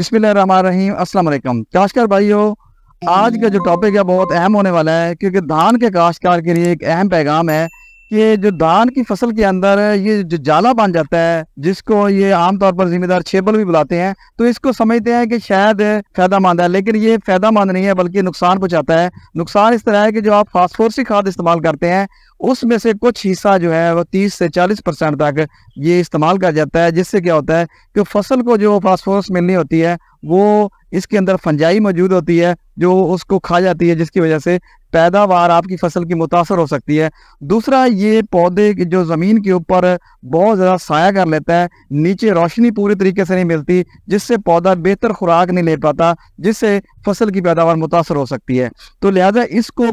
बिस्मिल्लाम अस्सलाम वालेकुम काशकार आज का जो टॉपिक है बहुत अहम होने वाला है क्योंकि धान के काश्कार के लिए एक अहम पैगाम है कि जो धान की फसल के अंदर ये जो जाला बन जाता है जिसको ये आमतौर पर जिम्मेदार छेबल भी बुलाते हैं तो इसको समझते हैं कि शायद फायदा मंद है लेकिन ये फायदा मंद नहीं है बल्कि नुकसान पहुंचाता है नुकसान इस तरह है कि जो आप फास्फोरसी खाद इस्तेमाल करते हैं उसमें से कुछ हिस्सा जो है वो 30 से 40 परसेंट तक ये इस्तेमाल कर जाता है जिससे क्या होता है कि फसल को जो फास्फोरस मिलनी होती है वो इसके अंदर फंजाई मौजूद होती है जो उसको खा जाती है जिसकी वजह से पैदावार आपकी फसल की मुतासर हो सकती है दूसरा ये पौधे जो ज़मीन के ऊपर बहुत ज़्यादा साया कर लेता है नीचे रोशनी पूरी तरीके से नहीं मिलती जिससे पौधा बेहतर खुराक नहीं ले पाता जिससे फसल की पैदावार मुतासर हो सकती है तो लिहाजा इसको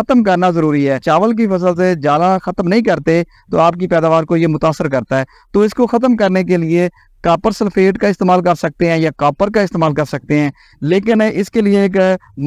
ख़त्म करना ज़रूरी है चावल की फसल से ज़्यादा ख़त्म नहीं करते तो आपकी पैदावार को ये मुतासर करता है तो इसको ख़त्म करने के लिए कापर सल्फेट का इस्तेमाल कर सकते हैं या कापर का इस्तेमाल कर सकते हैं लेकिन इसके लिए एक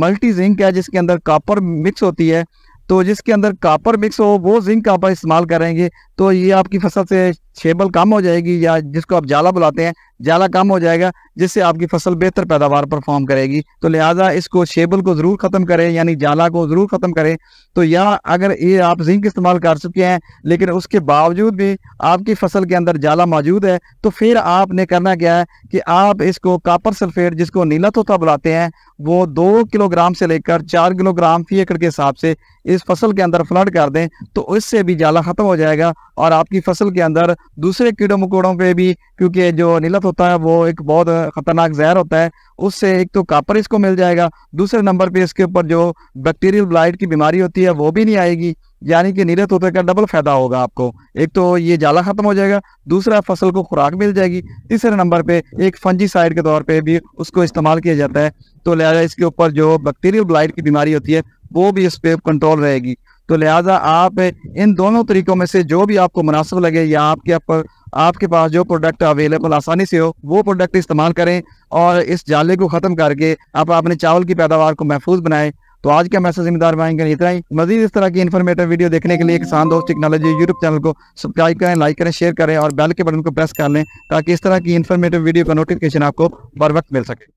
मल्टी जिंक है जिसके अंदर कापर मिक्स होती है तो जिसके अंदर कापर मिक्स हो वो जिंक आप इस्तेमाल करेंगे तो ये आपकी फसल से छेबल कम हो जाएगी या जिसको आप जाला बुलाते हैं जाला कम हो जाएगा जिससे आपकी फसल बेहतर पैदावार परफॉर्म करेगी तो लिहाजा इसको शेबल को ज़रूर ख़त्म करें यानी जाला को ज़रूर ख़त्म करें तो या अगर ये आप जिंक इस्तेमाल कर चुके हैं लेकिन उसके बावजूद भी आपकी फसल के अंदर जाला मौजूद है तो फिर आपने करना क्या है कि आप इसको कापर सल्फेट जिसको नीला तोता बुलाते हैं वो दो किलोग्राम से लेकर चार किलोग्राम फी एकड़ के हिसाब से इस फसल के अंदर फ्लड कर दें तो इससे भी जाला ख़त्म हो जाएगा और आपकी फसल के अंदर दूसरे कीड़ों मकोड़ों पे भी क्योंकि जो नीलत होता है वो एक बहुत ख़तरनाक जहर होता है उससे एक तो कापर इसको मिल जाएगा दूसरे नंबर पे इसके ऊपर जो बैक्टीरियल ब्लाइट की बीमारी होती है वो भी नहीं आएगी यानी कि नीलत होते का डबल फायदा होगा आपको एक तो ये जाला खत्म हो जाएगा दूसरा फसल को खुराक मिल जाएगी तीसरे नंबर पे एक फंजी साइड के तौर पे भी उसको इस्तेमाल किया जाता है तो लिहाजा इसके ऊपर जो बैक्टीरियल ब्लाइट की बीमारी होती है वो भी इस पर कंट्रोल रहेगी तो लिहाजा आप इन दोनों तरीक़ों में से जो भी आपको मुनासिब लगे या आपके आप, आपके पास जो प्रोडक्ट अवेलेबल आसानी से हो वो प्रोडक्ट इस्तेमाल करें और इस जाले को ख़त्म करके आप अपने चावल की पैदावार को महफूज बनाएं तो आज का मैसेज जिम्मेदार बनाएंगे इतना ही मजीद इस तरह की इन्फॉर्मेटिव वीडियो देखने के लिए किसान दोस्त टेक्नोलॉजी यूट्यूब चैनल को सब्सक्राइब करें लाइक करें शेयर करें और बेल के बटन को प्रेस कर लें ताकि इस तरह की इन्फॉर्मेटिव वीडियो का नोटिफिकेशन आपको बर वक्त मिल सके